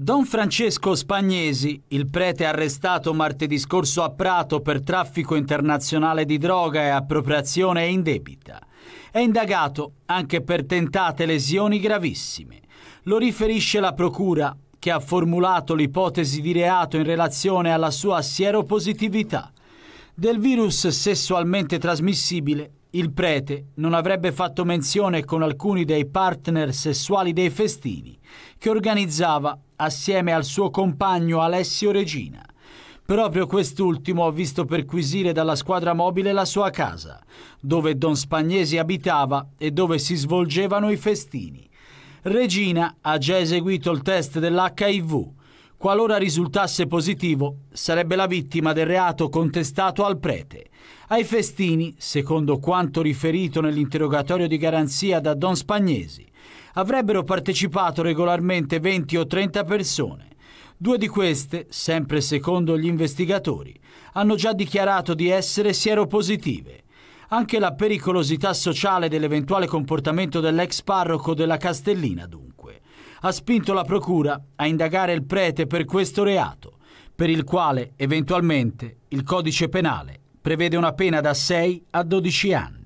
Don Francesco Spagnesi, il prete arrestato martedì scorso a Prato per traffico internazionale di droga e appropriazione indebita, è indagato anche per tentate lesioni gravissime. Lo riferisce la Procura, che ha formulato l'ipotesi di reato in relazione alla sua sieropositività del virus sessualmente trasmissibile il prete non avrebbe fatto menzione con alcuni dei partner sessuali dei festini, che organizzava assieme al suo compagno Alessio Regina. Proprio quest'ultimo ha visto perquisire dalla squadra mobile la sua casa, dove Don Spagnesi abitava e dove si svolgevano i festini. Regina ha già eseguito il test dell'HIV. Qualora risultasse positivo, sarebbe la vittima del reato contestato al prete. Ai festini, secondo quanto riferito nell'interrogatorio di garanzia da Don Spagnesi, avrebbero partecipato regolarmente 20 o 30 persone. Due di queste, sempre secondo gli investigatori, hanno già dichiarato di essere sieropositive. Anche la pericolosità sociale dell'eventuale comportamento dell'ex parroco della Castellina, dunque, ha spinto la Procura a indagare il prete per questo reato, per il quale, eventualmente, il codice penale prevede una pena da 6 a 12 anni.